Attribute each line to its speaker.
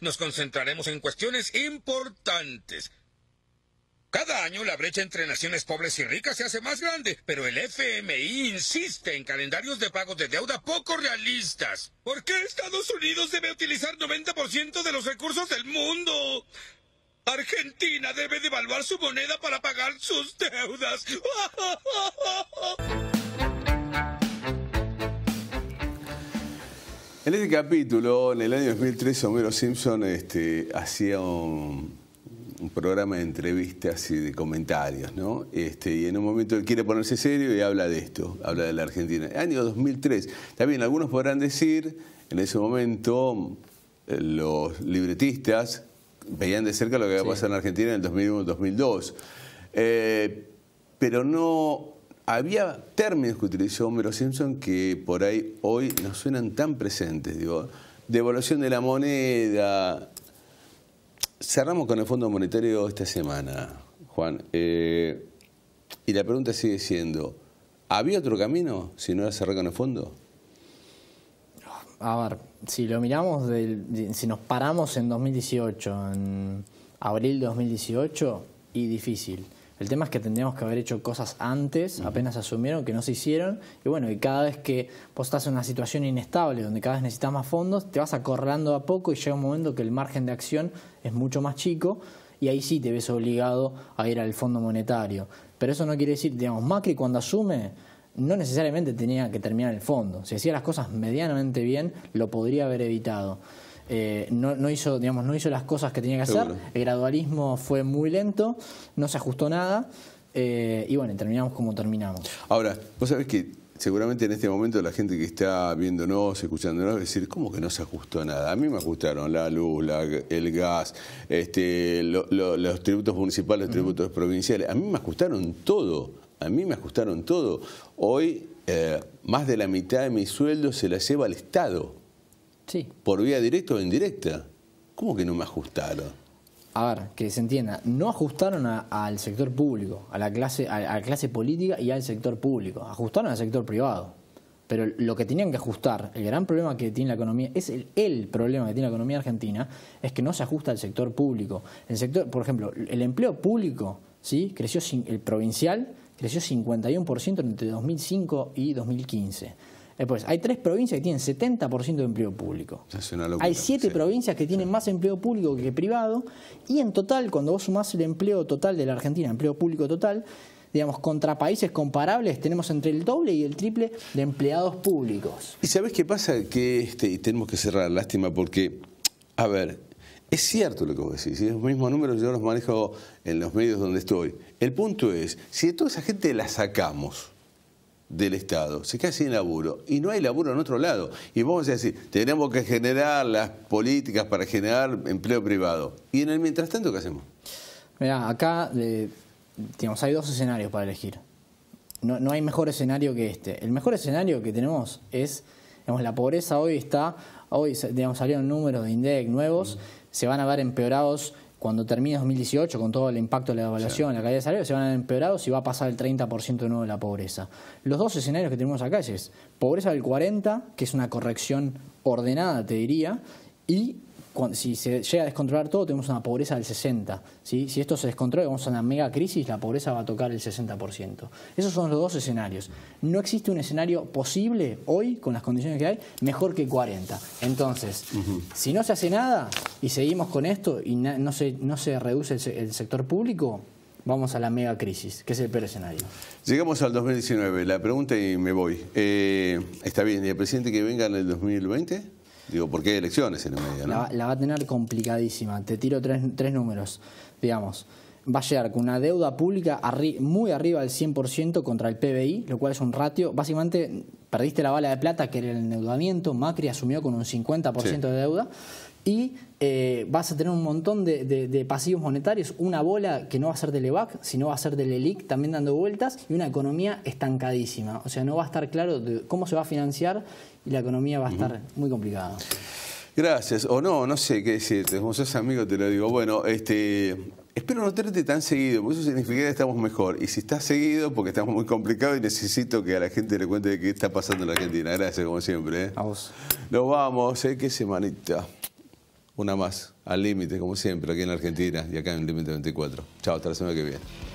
Speaker 1: nos concentraremos en cuestiones importantes. Cada año la brecha entre naciones pobres y ricas se hace más grande, pero el FMI insiste en calendarios de pagos de deuda poco realistas. ¿Por qué Estados Unidos debe utilizar 90% de los recursos del mundo? Argentina debe devaluar su moneda para pagar sus deudas. En este capítulo, en el año 2003, Homero Simpson este, hacía un, programa de entrevistas y de comentarios, ¿no? Este, y en un momento él quiere ponerse serio y habla de esto, habla de la Argentina. Año 2003. También algunos podrán decir, en ese momento, eh, los libretistas veían de cerca lo que había a pasado en Argentina en el 2001-2002. Eh, pero no había términos que utilizó Homero Simpson que por ahí hoy nos suenan tan presentes. Digo, devolución de la moneda. Cerramos con el Fondo Monetario esta semana, Juan. Eh, y la pregunta sigue siendo, ¿había otro camino si no era cerrar con el fondo?
Speaker 2: A ver, si lo miramos, del, si nos paramos en 2018, en abril de 2018, y difícil. El tema es que tendríamos que haber hecho cosas antes, apenas asumieron que no se hicieron. Y bueno, y cada vez que vos estás en una situación inestable, donde cada vez necesitas más fondos, te vas acorralando a poco y llega un momento que el margen de acción es mucho más chico y ahí sí te ves obligado a ir al Fondo Monetario. Pero eso no quiere decir, digamos, Macri cuando asume no necesariamente tenía que terminar el fondo. Si hacía las cosas medianamente bien, lo podría haber evitado. Eh, no, hizo, digamos, no hizo las cosas que tenía que hacer, el gradualismo fue muy lento, no se ajustó nada, eh, y bueno, terminamos como terminamos.
Speaker 1: Ahora, vos sabés que seguramente en este momento la gente que está viéndonos, escuchándonos, va a decir, ¿cómo que no se ajustó nada? A mí me ajustaron la luz, el gas, este, los tributos municipales, los tributos provinciales, a mí me ajustaron todo, a mí me ajustaron todo. Hoy eh, más de la mitad de mi sueldo se la lleva al Estado. Sí. Por vía directa o indirecta. ¿Cómo que no me ajustaron?
Speaker 2: A ver, que se entienda, no ajustaron al sector público, a la clase, a, la clase política y al sector público, ajustaron al sector privado. Pero lo que tenían que ajustar, el gran problema que tiene la economía, es el, problema que tiene la economía argentina, es que no se ajusta al sector público. El sector, por ejemplo, el empleo público, ¿sí? creció el provincial creció 51% entre 2005 y 2015. Pues hay tres provincias que tienen 70% de empleo público. hay siete provincias que tienen más empleo público que privado. Y en total, cuando vos sumás el empleo total de la Argentina, empleo público total, digamos, contra países comparables, tenemos entre el doble y el triple de empleados públicos.
Speaker 1: ¿Y sabés qué pasa? Que este, y tenemos que cerrar, lástima, porque, a ver, es cierto lo que vos decís, es los mismos números yo los manejo en los medios donde estoy. El punto es, si de toda esa gente la sacamos, del Estado. Se queda sin laburo y no hay laburo en otro lado. Y vamos a decir, tenemos que generar las políticas para generar empleo privado. ¿Y en el mientras tanto qué hacemos?
Speaker 2: Mira, acá eh, hay dos escenarios para elegir. No, hay mejor escenario que este. El mejor escenario que tenemos es, la pobreza hoy está, hoy digamos, salieron números de INDEC nuevos, mm. se van a ver empeorados cuando termine 2018, con todo el impacto de la evaluación, en la caída de salario, se van a empeorar si va a pasar el 30% de nuevo de la pobreza. Los dos escenarios que tenemos acá es pobreza del 40, que es una corrección ordenada, te diría, y si se llega a descontrolar todo, tenemos una pobreza del 60%. ¿sí? Si esto se descontrola, vamos a una mega crisis, la pobreza va a tocar el 60%. Esos son los dos escenarios. No existe un escenario posible hoy, con las condiciones que hay, mejor que 40. Entonces, si no se hace nada y seguimos con esto y no se, no se reduce el, sector público, vamos a la mega crisis, que es el peor escenario.
Speaker 1: Llegamos al 2019, la pregunta y me voy. Eh, ¿Está bien? ¿Y el presidente que venga en el 2020? Digo, porque hay elecciones en el medio, ¿no?
Speaker 2: La, va a tener complicadísima. Te tiro tres, tres números, digamos va a llegar con una deuda pública muy arriba del 100% contra el PBI, lo cual es un ratio. Básicamente, perdiste la bala de plata que era el endeudamiento. Macri asumió con un 50% de deuda y eh, vas a tener un montón de, pasivos monetarios, una bola que no va a ser del EVAC, sino va a ser del ELIC también dando vueltas y una economía estancadísima. O sea, no va a estar claro cómo se va a financiar y la economía va a estar muy complicada.
Speaker 1: Gracias, o no, no sé qué decirte, como sos amigo te lo digo. Bueno, este, espero no tenerte tan seguido, porque eso significa que estamos mejor. Y si estás seguido, porque estamos muy complicados y necesito que a la gente le cuente qué está pasando en la Argentina. Gracias, como siempre. ¿eh? A Nos vamos, ¿eh? qué semanita. Una más, al límite, como siempre, aquí en la Argentina y acá en el límite 24. Chao, hasta la semana que viene.